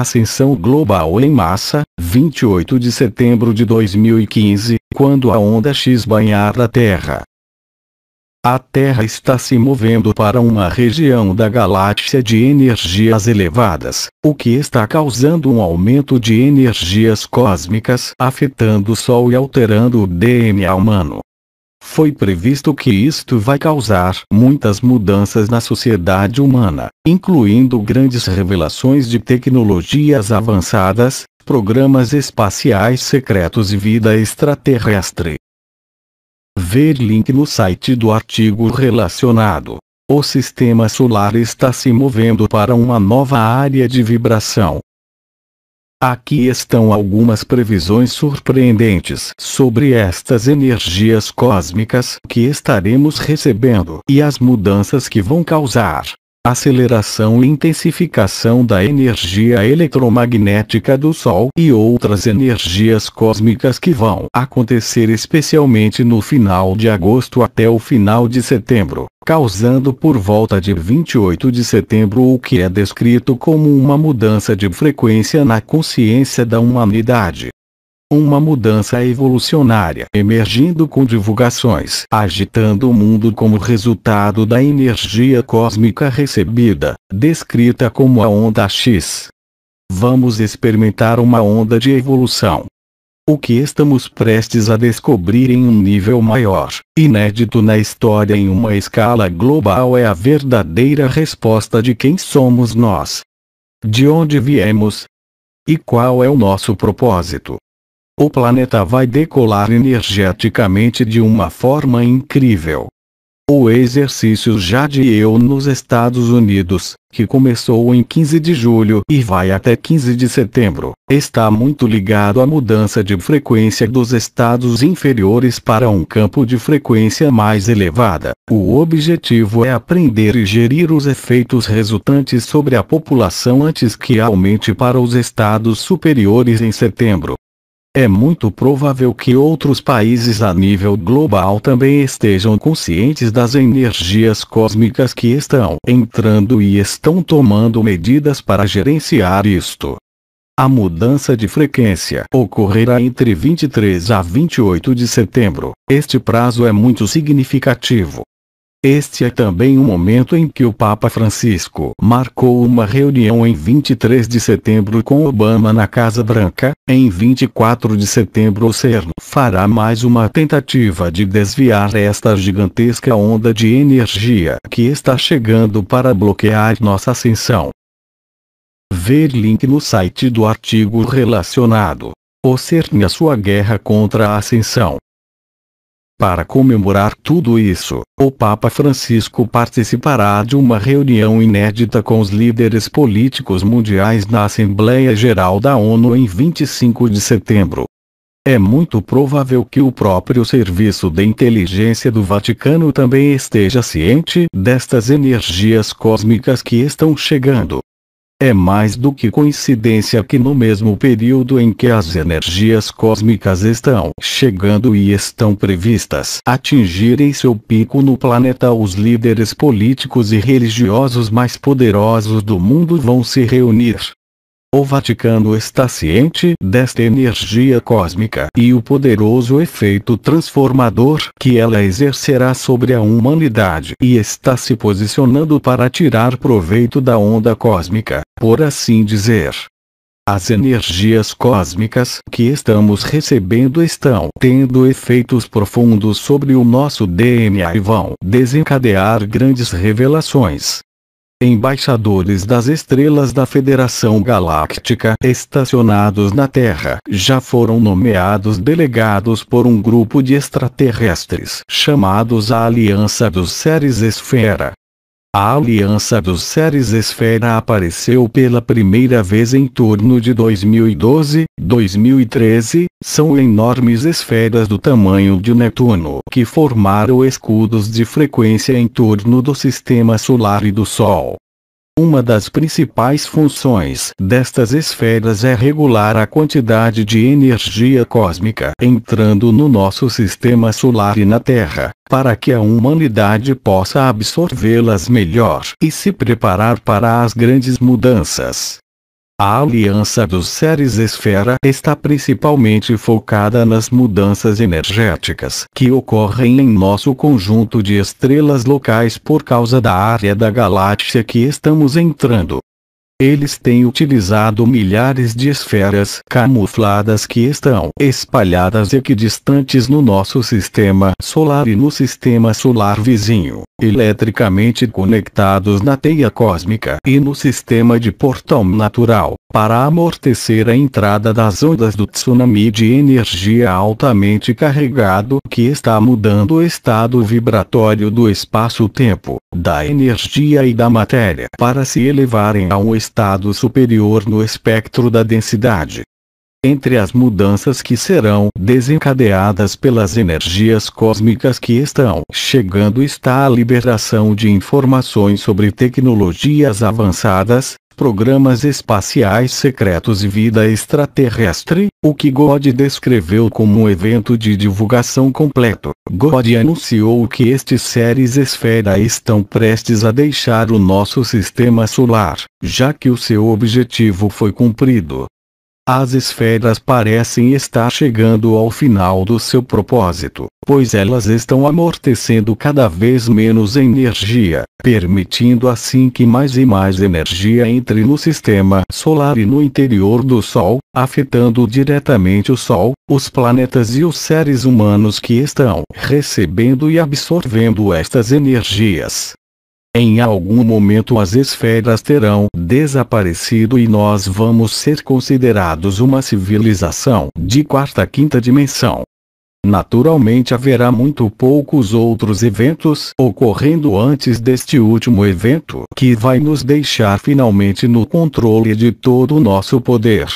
Ascensão Global em Massa, 28 de setembro de 2015, quando a onda X banhar a Terra. A Terra está se movendo para uma região da galáxia de energias elevadas, o que está causando um aumento de energias cósmicas afetando o Sol e alterando o DNA humano. Foi previsto que isto vai causar muitas mudanças na sociedade humana, incluindo grandes revelações de tecnologias avançadas, programas espaciais secretos e vida extraterrestre. Ver link no site do artigo relacionado. O sistema solar está se movendo para uma nova área de vibração, Aqui estão algumas previsões surpreendentes sobre estas energias cósmicas que estaremos recebendo e as mudanças que vão causar aceleração e intensificação da energia eletromagnética do Sol e outras energias cósmicas que vão acontecer especialmente no final de agosto até o final de setembro, causando por volta de 28 de setembro o que é descrito como uma mudança de frequência na consciência da humanidade. Uma mudança evolucionária emergindo com divulgações agitando o mundo como resultado da energia cósmica recebida, descrita como a onda X. Vamos experimentar uma onda de evolução. O que estamos prestes a descobrir em um nível maior, inédito na história em uma escala global é a verdadeira resposta de quem somos nós. De onde viemos? E qual é o nosso propósito? O planeta vai decolar energeticamente de uma forma incrível. O exercício Jade e eu nos Estados Unidos, que começou em 15 de julho e vai até 15 de setembro, está muito ligado à mudança de frequência dos estados inferiores para um campo de frequência mais elevada. O objetivo é aprender e gerir os efeitos resultantes sobre a população antes que aumente para os estados superiores em setembro. É muito provável que outros países a nível global também estejam conscientes das energias cósmicas que estão entrando e estão tomando medidas para gerenciar isto. A mudança de frequência ocorrerá entre 23 a 28 de setembro. Este prazo é muito significativo, este é também um momento em que o Papa Francisco marcou uma reunião em 23 de setembro com Obama na Casa Branca, em 24 de setembro o CERN fará mais uma tentativa de desviar esta gigantesca onda de energia que está chegando para bloquear nossa ascensão. Ver link no site do artigo relacionado. O CERN e a sua guerra contra a ascensão. Para comemorar tudo isso, o Papa Francisco participará de uma reunião inédita com os líderes políticos mundiais na Assembleia Geral da ONU em 25 de setembro. É muito provável que o próprio Serviço de Inteligência do Vaticano também esteja ciente destas energias cósmicas que estão chegando. É mais do que coincidência que no mesmo período em que as energias cósmicas estão chegando e estão previstas atingirem seu pico no planeta, os líderes políticos e religiosos mais poderosos do mundo vão se reunir o Vaticano está ciente desta energia cósmica e o poderoso efeito transformador que ela exercerá sobre a humanidade e está se posicionando para tirar proveito da onda cósmica, por assim dizer. As energias cósmicas que estamos recebendo estão tendo efeitos profundos sobre o nosso DNA e vão desencadear grandes revelações embaixadores das estrelas da Federação Galáctica estacionados na Terra já foram nomeados delegados por um grupo de extraterrestres chamados a Aliança dos Seres Esfera, a aliança dos seres esfera apareceu pela primeira vez em torno de 2012, 2013, são enormes esferas do tamanho de Netuno que formaram escudos de frequência em torno do sistema solar e do Sol. Uma das principais funções destas esferas é regular a quantidade de energia cósmica entrando no nosso sistema solar e na Terra, para que a humanidade possa absorvê-las melhor e se preparar para as grandes mudanças a aliança dos seres esfera está principalmente focada nas mudanças energéticas que ocorrem em nosso conjunto de estrelas locais por causa da área da galáxia que estamos entrando. Eles têm utilizado milhares de esferas camufladas que estão espalhadas equidistantes no nosso sistema solar e no sistema solar vizinho eletricamente conectados na teia cósmica e no sistema de portão natural, para amortecer a entrada das ondas do tsunami de energia altamente carregado que está mudando o estado vibratório do espaço-tempo, da energia e da matéria para se elevarem a um estado superior no espectro da densidade entre as mudanças que serão desencadeadas pelas energias cósmicas que estão chegando está a liberação de informações sobre tecnologias avançadas, programas espaciais secretos e vida extraterrestre, o que God descreveu como um evento de divulgação completo. God anunciou que estes seres esfera estão prestes a deixar o nosso sistema solar, já que o seu objetivo foi cumprido. As esferas parecem estar chegando ao final do seu propósito, pois elas estão amortecendo cada vez menos energia, permitindo assim que mais e mais energia entre no sistema solar e no interior do Sol, afetando diretamente o Sol, os planetas e os seres humanos que estão recebendo e absorvendo estas energias. Em algum momento as esferas terão desaparecido e nós vamos ser considerados uma civilização de quarta quinta dimensão. Naturalmente haverá muito poucos outros eventos ocorrendo antes deste último evento que vai nos deixar finalmente no controle de todo o nosso poder.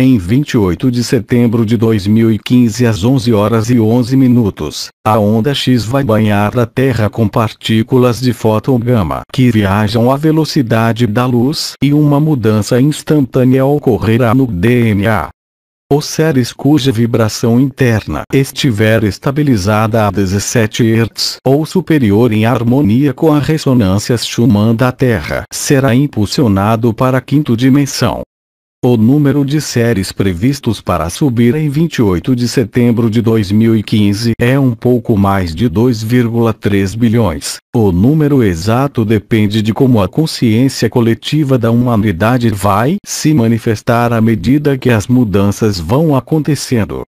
Em 28 de setembro de 2015 às 11 horas e 11 minutos, a onda X vai banhar a Terra com partículas de fóton gama que viajam à velocidade da luz e uma mudança instantânea ocorrerá no DNA. Os seres cuja vibração interna estiver estabilizada a 17 Hz ou superior em harmonia com a ressonância Schumann da Terra será impulsionado para a quinta dimensão, o número de séries previstos para subir em 28 de setembro de 2015 é um pouco mais de 2,3 bilhões. O número exato depende de como a consciência coletiva da humanidade vai se manifestar à medida que as mudanças vão acontecendo.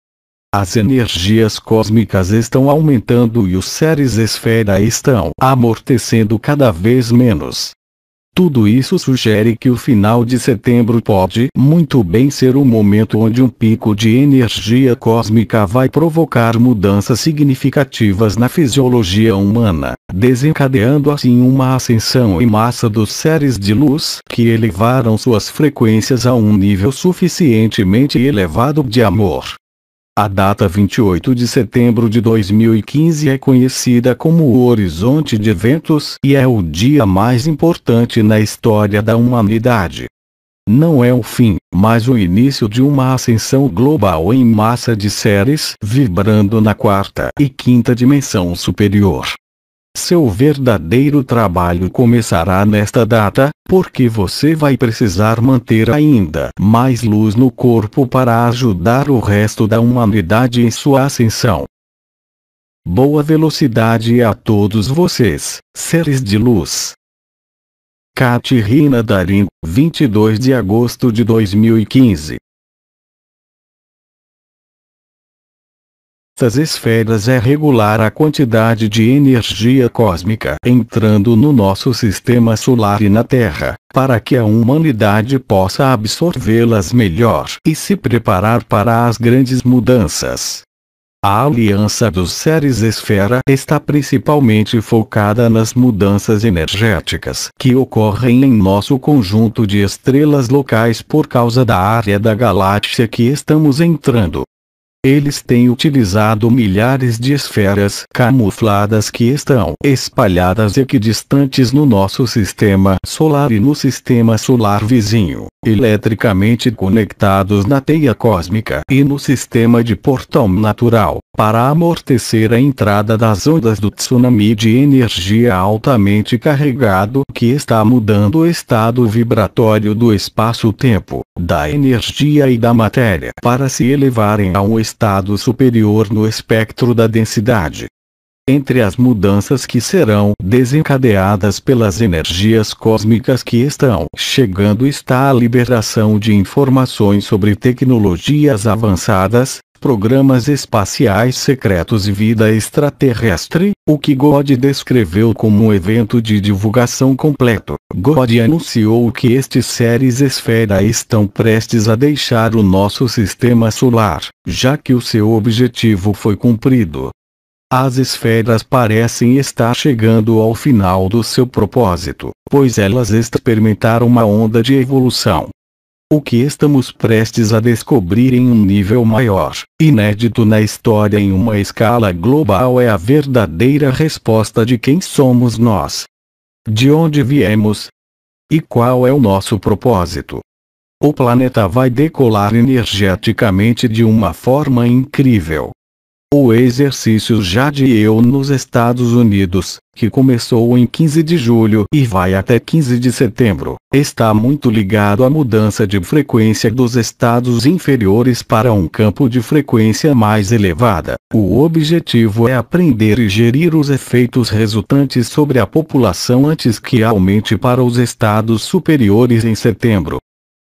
As energias cósmicas estão aumentando e os seres esfera estão amortecendo cada vez menos. Tudo isso sugere que o final de setembro pode muito bem ser o momento onde um pico de energia cósmica vai provocar mudanças significativas na fisiologia humana, desencadeando assim uma ascensão em massa dos seres de luz que elevaram suas frequências a um nível suficientemente elevado de amor, a data 28 de setembro de 2015 é conhecida como o Horizonte de Eventos e é o dia mais importante na história da humanidade. Não é o fim, mas o início de uma ascensão global em massa de seres vibrando na quarta e quinta dimensão superior. Seu verdadeiro trabalho começará nesta data, porque você vai precisar manter ainda mais luz no corpo para ajudar o resto da humanidade em sua ascensão. Boa velocidade a todos vocês, seres de luz. Catirina Darin, 22 de agosto de 2015 estas esferas é regular a quantidade de energia cósmica entrando no nosso sistema solar e na Terra, para que a humanidade possa absorvê-las melhor e se preparar para as grandes mudanças. A aliança dos seres esfera está principalmente focada nas mudanças energéticas que ocorrem em nosso conjunto de estrelas locais por causa da área da galáxia que estamos entrando, eles têm utilizado milhares de esferas camufladas que estão espalhadas equidistantes no nosso sistema solar e no sistema solar vizinho, eletricamente conectados na teia cósmica e no sistema de portão natural, para amortecer a entrada das ondas do tsunami de energia altamente carregado que está mudando o estado vibratório do espaço-tempo, da energia e da matéria para se elevarem a um estado superior no espectro da densidade. Entre as mudanças que serão desencadeadas pelas energias cósmicas que estão chegando está a liberação de informações sobre tecnologias avançadas, programas espaciais secretos e vida extraterrestre, o que God descreveu como um evento de divulgação completo. God anunciou que estes seres esfera estão prestes a deixar o nosso sistema solar, já que o seu objetivo foi cumprido. As esferas parecem estar chegando ao final do seu propósito, pois elas experimentaram uma onda de evolução. O que estamos prestes a descobrir em um nível maior, inédito na história em uma escala global é a verdadeira resposta de quem somos nós. De onde viemos? E qual é o nosso propósito? O planeta vai decolar energeticamente de uma forma incrível. O exercício já de eu nos Estados Unidos, que começou em 15 de julho e vai até 15 de setembro, está muito ligado à mudança de frequência dos estados inferiores para um campo de frequência mais elevada. O objetivo é aprender e gerir os efeitos resultantes sobre a população antes que aumente para os estados superiores em setembro.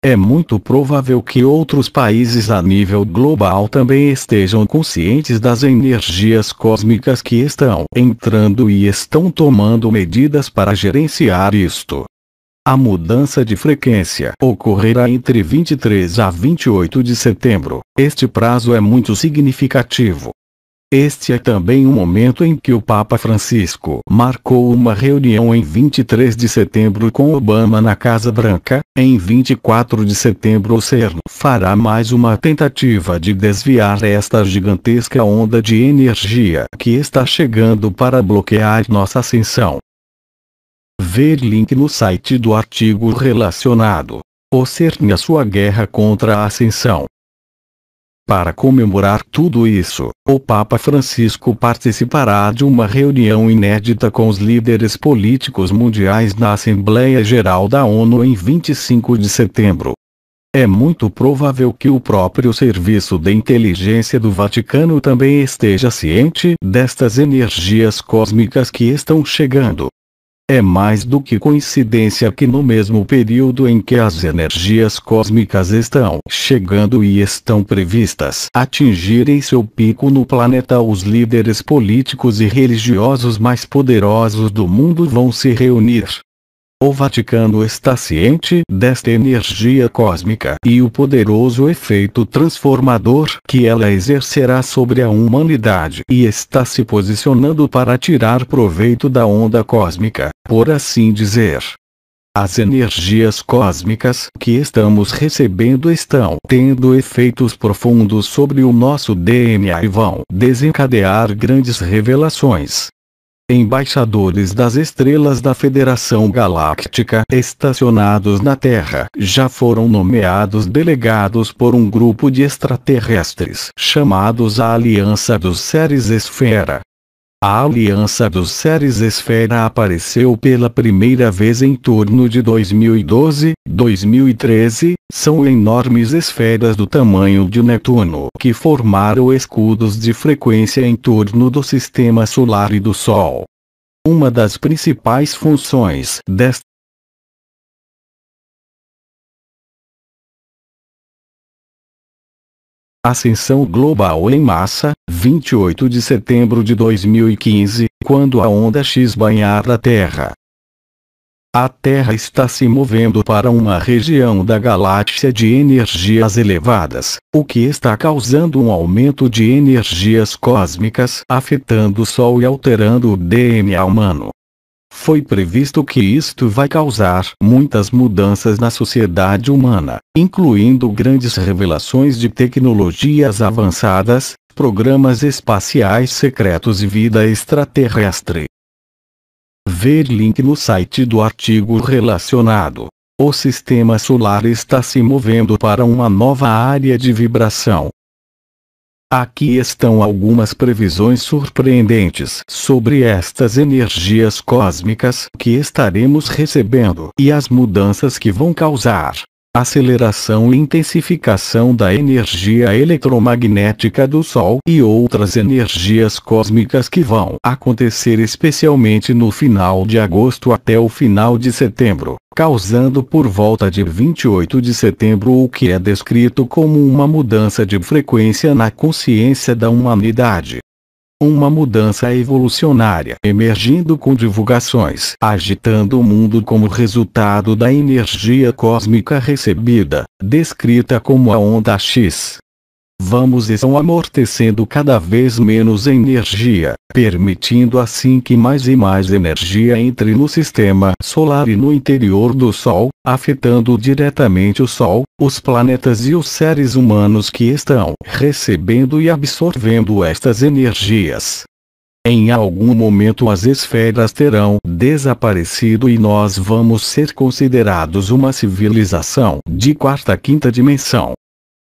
É muito provável que outros países a nível global também estejam conscientes das energias cósmicas que estão entrando e estão tomando medidas para gerenciar isto. A mudança de frequência ocorrerá entre 23 a 28 de setembro. Este prazo é muito significativo, este é também um momento em que o Papa Francisco marcou uma reunião em 23 de setembro com Obama na Casa Branca, em 24 de setembro o CERN fará mais uma tentativa de desviar esta gigantesca onda de energia que está chegando para bloquear nossa ascensão. Ver link no site do artigo relacionado. O CERN e a sua guerra contra a ascensão. Para comemorar tudo isso, o Papa Francisco participará de uma reunião inédita com os líderes políticos mundiais na Assembleia Geral da ONU em 25 de setembro. É muito provável que o próprio Serviço de Inteligência do Vaticano também esteja ciente destas energias cósmicas que estão chegando. É mais do que coincidência que no mesmo período em que as energias cósmicas estão chegando e estão previstas atingirem seu pico no planeta, os líderes políticos e religiosos mais poderosos do mundo vão se reunir o Vaticano está ciente desta energia cósmica e o poderoso efeito transformador que ela exercerá sobre a humanidade e está se posicionando para tirar proveito da onda cósmica, por assim dizer. As energias cósmicas que estamos recebendo estão tendo efeitos profundos sobre o nosso DNA e vão desencadear grandes revelações embaixadores das estrelas da Federação Galáctica estacionados na Terra, já foram nomeados delegados por um grupo de extraterrestres chamados a Aliança dos Seres Esfera, a aliança dos seres esfera apareceu pela primeira vez em torno de 2012, 2013, são enormes esferas do tamanho de Netuno que formaram escudos de frequência em torno do sistema solar e do Sol. Uma das principais funções desta Ascensão Global em Massa, 28 de setembro de 2015, quando a onda X banhar a Terra. A Terra está se movendo para uma região da galáxia de energias elevadas, o que está causando um aumento de energias cósmicas afetando o Sol e alterando o DNA humano. Foi previsto que isto vai causar muitas mudanças na sociedade humana, incluindo grandes revelações de tecnologias avançadas, programas espaciais secretos e vida extraterrestre. Ver link no site do artigo relacionado. O sistema solar está se movendo para uma nova área de vibração, Aqui estão algumas previsões surpreendentes sobre estas energias cósmicas que estaremos recebendo e as mudanças que vão causar aceleração e intensificação da energia eletromagnética do Sol e outras energias cósmicas que vão acontecer especialmente no final de agosto até o final de setembro, causando por volta de 28 de setembro o que é descrito como uma mudança de frequência na consciência da humanidade. Uma mudança evolucionária emergindo com divulgações agitando o mundo como resultado da energia cósmica recebida, descrita como a onda X vamos estão amortecendo cada vez menos energia, permitindo assim que mais e mais energia entre no sistema solar e no interior do Sol, afetando diretamente o Sol, os planetas e os seres humanos que estão recebendo e absorvendo estas energias. Em algum momento as esferas terão desaparecido e nós vamos ser considerados uma civilização de quarta quinta dimensão.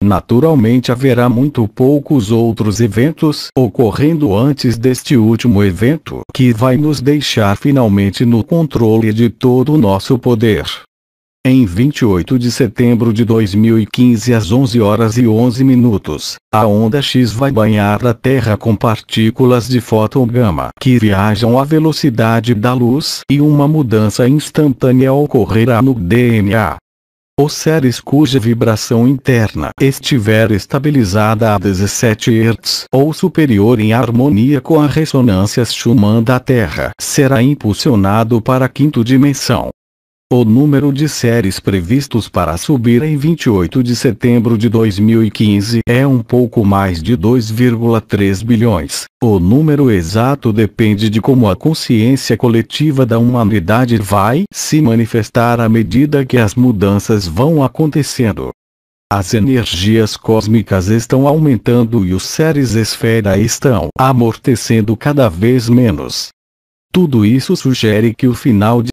Naturalmente haverá muito poucos outros eventos ocorrendo antes deste último evento que vai nos deixar finalmente no controle de todo o nosso poder. Em 28 de setembro de 2015 às 11 horas e 11 minutos, a onda X vai banhar a Terra com partículas de fóton gama que viajam à velocidade da luz e uma mudança instantânea ocorrerá no DNA ou séries cuja vibração interna estiver estabilizada a 17 Hz ou superior em harmonia com a ressonância Schumann da Terra, será impulsionado para a quinta dimensão. O número de séries previstos para subir em 28 de setembro de 2015 é um pouco mais de 2,3 bilhões. O número exato depende de como a consciência coletiva da humanidade vai se manifestar à medida que as mudanças vão acontecendo. As energias cósmicas estão aumentando e os séries esfera estão amortecendo cada vez menos. Tudo isso sugere que o final de